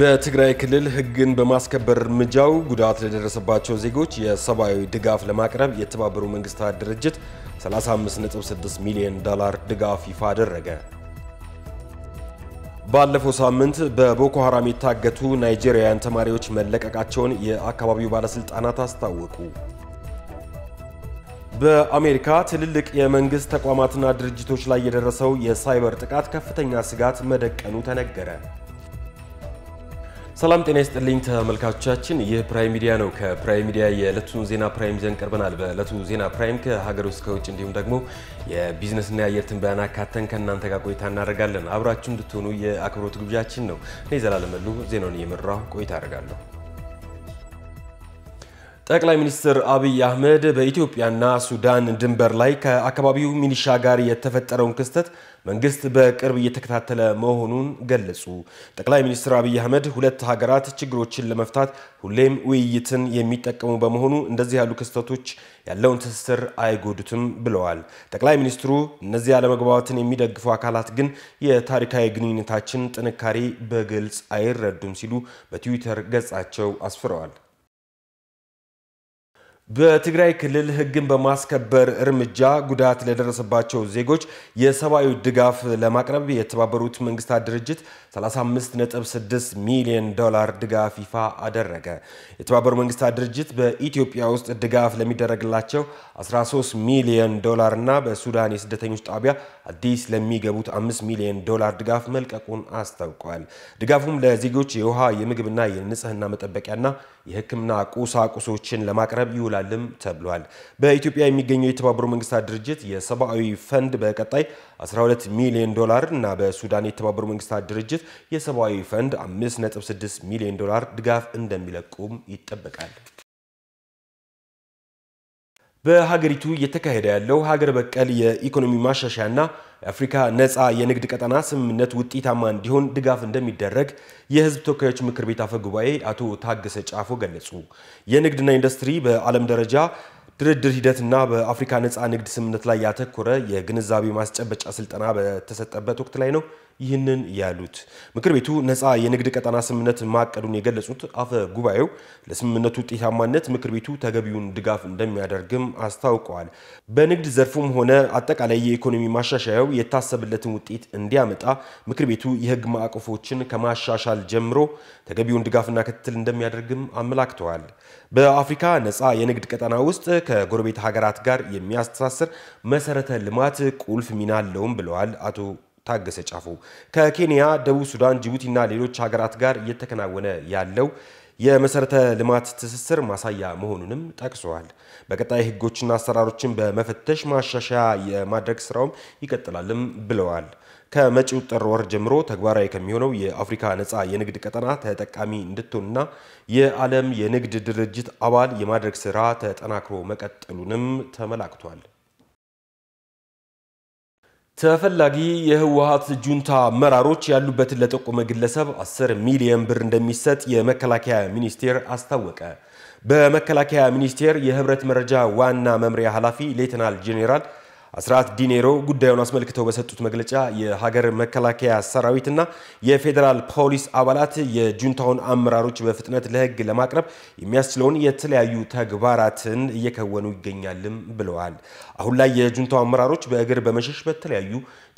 በትግራይ ክልል ሕግን በማስከበር እርምጃው ጉዳት ለደረሰባቸው ዜጎች የሰብአዊ ድጋፍ ለማቅረብ የተባበሩ መንግስታት ድርጅት 35.6 ሚሊዮን ዶላር ድጋፍ ይፋ አደረገ። ባለፈው ሳምንት በቦኮ ሐራም የታገቱ ናይጄሪያውያን ተማሪዎች መለቀቃቸውን የአካባቢው ባለሥልጣናት አስታወቁ። በአሜሪካ ትልልቅ የመንግሥት ተቋማትና ድርጅቶች ላይ የደረሰው የሳይበር ጥቃት ከፍተኛ ስጋት መደቀኑ ተነገረ። ሰላም ጤና ይስጥልኝ ተመልካቾቻችን፣ ይህ ፕራይም ሚዲያ ነው። ከፕራይም ሚዲያ የዕለቱን ዜና ፕራይም ይዘን ቀርበናል። በዕለቱ ዜና ፕራይም ከሀገር ውስጥ ከውጭ እንዲሁም ደግሞ የቢዝነስና የአየር ትንበያን አካተን ከእናንተ ጋር ቆይታ እናደርጋለን። አብራችሁ እንድትሆኑ የአክብሮት ግብዣችን ነው። እኔ ዘላለመሉ ዜናውን እየመራሁ ቆይታ አደርጋለሁ። ጠቅላይ ሚኒስትር አብይ አህመድ በኢትዮጵያና ሱዳን ድንበር ላይ ከአካባቢው ሚሊሻ ጋር የተፈጠረውን ክስተት መንግስት በቅርብ እየተከታተለ መሆኑን ገለጹ። ጠቅላይ ሚኒስትር አብይ አህመድ ሁለት ሀገራት ችግሮችን ለመፍታት ሁሌም ውይይትን የሚጠቀሙ በመሆኑ እንደዚህ ያሉ ክስተቶች ያለውን ትስስር አይጎዱትም ብለዋል። ጠቅላይ ሚኒስትሩ እነዚህ አለመግባባትን የሚደግፉ አካላት ግን የታሪካዊ ግንኙነታችን ጥንካሬ በግልጽ አይረዱም ሲሉ በትዊተር ገጻቸው አስፍረዋል። በትግራይ ክልል ህግን በማስከበር እርምጃ ጉዳት ለደረሰባቸው ዜጎች የሰብአዊ ድጋፍ ለማቅረብ የተባበሩት መንግስታት ድርጅት 35.6 ሚሊዮን ዶላር ድጋፍ ይፋ አደረገ። የተባበሩት መንግስታት ድርጅት በኢትዮጵያ ውስጥ ድጋፍ ለሚደረግላቸው 13 ሚሊዮን ዶላር እና በሱዳን የስደተኞች ጣቢያ አዲስ ለሚገቡት 5 ሚሊዮን ዶላር ድጋፍ መልቀቁን አስታውቋል። ድጋፉም ለዜጎች የውሃ የምግብና የንጽህና መጠበቂያና የህክምና ቁሳቁሶችን ለማቅረብ ይውላል ይችላልም ተብሏል። በኢትዮጵያ የሚገኘው የተባበሩ መንግስታት ድርጅት የሰብአዊ ፈንድ በቀጣይ 12 ሚሊዮን ዶላር እና በሱዳን የተባበሩ መንግስታት ድርጅት የሰብአዊ ፈንድ 5.6 ሚሊዮን ዶላር ድጋፍ እንደሚለቁም ይጠበቃል። በሀገሪቱ እየተካሄደ ያለው ሀገር በቀል የኢኮኖሚ ማሻሻያና የአፍሪካ ነፃ የንግድ ቀጠና ስምምነት ውጤታማ እንዲሆን ድጋፍ እንደሚደረግ የሕዝብ ተወካዮች ምክር ቤት አፈ ጉባኤ አቶ ታገሰ ጫፎ ገለጹ። የንግድና ኢንዱስትሪ በዓለም ደረጃ ድርድር ሂደትና በአፍሪካ ነፃ ንግድ ስምምነት ላይ ያተኮረ የግንዛቤ ማስጨበጫ ስልጠና በተሰጠበት ወቅት ላይ ነው። ይህንን ያሉት ምክር ቤቱ ነፃ የንግድ ቀጠና ስምምነት ማቀዱን የገለጹት አፈ ጉባኤው ለስምምነቱ ውጤታማነት ምክር ቤቱ ተገቢውን ድጋፍ እንደሚያደርግም አስታውቀዋል። በንግድ ዘርፉም ሆነ አጠቃላይ የኢኮኖሚ ማሻሻያው የታሰብለትን ውጤት እንዲያመጣ ምክር ቤቱ የህግ ማዕቀፎችን ከማሻሻል ጀምሮ ተገቢውን ድጋፍና ክትትል እንደሚያደርግም አመላክተዋል። በአፍሪካ ነፃ የንግድ ቀጠና ውስጥ ከጎረቤት ሀገራት ጋር የሚያስተሳስር መሰረተ ልማት ቁልፍ ሚና አለውም ብለዋል አቶ ታገሰ ጫፉ ከኬንያ፣ ደቡብ ሱዳን፣ ጅቡቲና ሌሎች ሀገራት ጋር እየተከናወነ ያለው የመሰረተ ልማት ትስስር ማሳያ መሆኑንም ጠቅሰዋል። በቀጣይ ህጎችና አሰራሮችን በመፈተሽ ማሻሻያ የማድረግ ስራውም ይቀጥላልም ብለዋል። ከመጪው ጥር ወር ጀምሮ ተግባራዊ ከሚሆነው የአፍሪካ ነፃ የንግድ ቀጠና ተጠቃሚ እንድትሆንና የዓለም የንግድ ድርጅት አባል የማድረግ ስራ ተጠናክሮ መቀጠሉንም ተመላክቷል። ተፈላጊ የህወሀት ጁንታ አመራሮች ያሉበትን ለጠቆመ ግለሰብ 10 ሚሊዮን ብር እንደሚሰጥ የመከላከያ ሚኒስቴር አስታወቀ። በመከላከያ ሚኒስቴር የህብረት መረጃ ዋና መምሪያ ኃላፊ ሌተናል ጄኔራል አስራት ዲኔሮ ጉዳዩን አስመልክተው በሰጡት መግለጫ የሀገር መከላከያ ሰራዊትና የፌዴራል ፖሊስ አባላት የጁንታውን አመራሮች በፍጥነት ለሕግ ለማቅረብ የሚያስችለውን የተለያዩ ተግባራትን እየከወኑ ይገኛልም ብለዋል። አሁን ላይ የጁንታው አመራሮች በእግር በመሸሽ በተለያዩ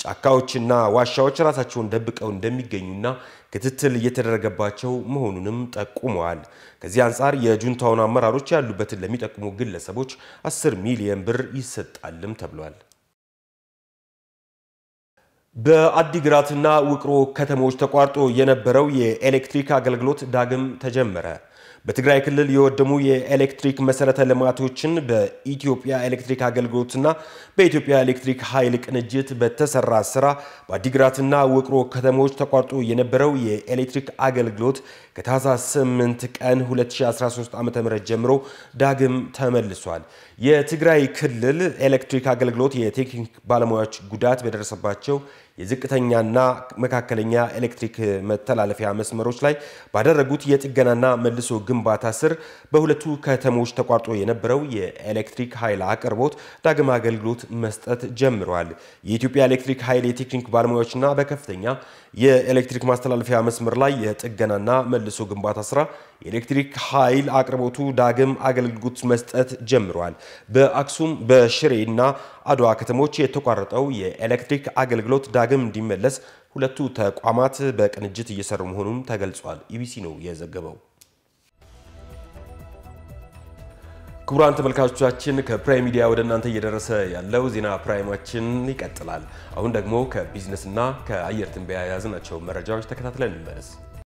ጫካዎችና ዋሻዎች ራሳቸውን ደብቀው እንደሚገኙና ክትትል እየተደረገባቸው መሆኑንም ጠቁመዋል። ከዚህ አንጻር የጁንታውን አመራሮች ያሉበትን ለሚጠቁሙ ግለሰቦች 10 ሚሊዮን ብር ይሰጣልም ተብሏል። በአዲግራትና ውቅሮ ከተሞች ተቋርጦ የነበረው የኤሌክትሪክ አገልግሎት ዳግም ተጀመረ። በትግራይ ክልል የወደሙ የኤሌክትሪክ መሰረተ ልማቶችን በኢትዮጵያ ኤሌክትሪክ አገልግሎትና በኢትዮጵያ ኤሌክትሪክ ኃይል ቅንጅት በተሰራ ስራ በአዲግራትና ውቅሮ ከተሞች ተቋርጦ የነበረው የኤሌክትሪክ አገልግሎት ከታህሳስ 8 ቀን 2013 ዓ.ም ጀምሮ ዳግም ተመልሷል። የትግራይ ክልል ኤሌክትሪክ አገልግሎት የቴክኒክ ባለሙያዎች ጉዳት በደረሰባቸው የዝቅተኛና መካከለኛ ኤሌክትሪክ መተላለፊያ መስመሮች ላይ ባደረጉት የጥገናና መልሶ ግንባታ ስር በሁለቱ ከተሞች ተቋርጦ የነበረው የኤሌክትሪክ ኃይል አቅርቦት ዳግም አገልግሎት መስጠት ጀምረዋል። የኢትዮጵያ ኤሌክትሪክ ኃይል የቴክኒክ ባለሙያዎችና በከፍተኛ የኤሌክትሪክ ማስተላለፊያ መስመር ላይ የጥገናና መልሶ ግንባታ ስራ የኤሌክትሪክ ኃይል አቅርቦቱ ዳግም አገልግሎት መስጠት ጀምረዋል። በአክሱም በሽሬና አድዋ ከተሞች የተቋረጠው የኤሌክትሪክ አገልግሎት ዳግም ዳግም እንዲመለስ ሁለቱ ተቋማት በቅንጅት እየሰሩ መሆኑም ተገልጿል። ኢቢሲ ነው የዘገበው። ክቡራን ተመልካቾቻችን ከፕራይም ሚዲያ ወደ እናንተ እየደረሰ ያለው ዜና ፕራይማችን ይቀጥላል። አሁን ደግሞ ከቢዝነስና ከአየር ትንበያ የያዝናቸው መረጃዎች ተከታትለን እንመለስ።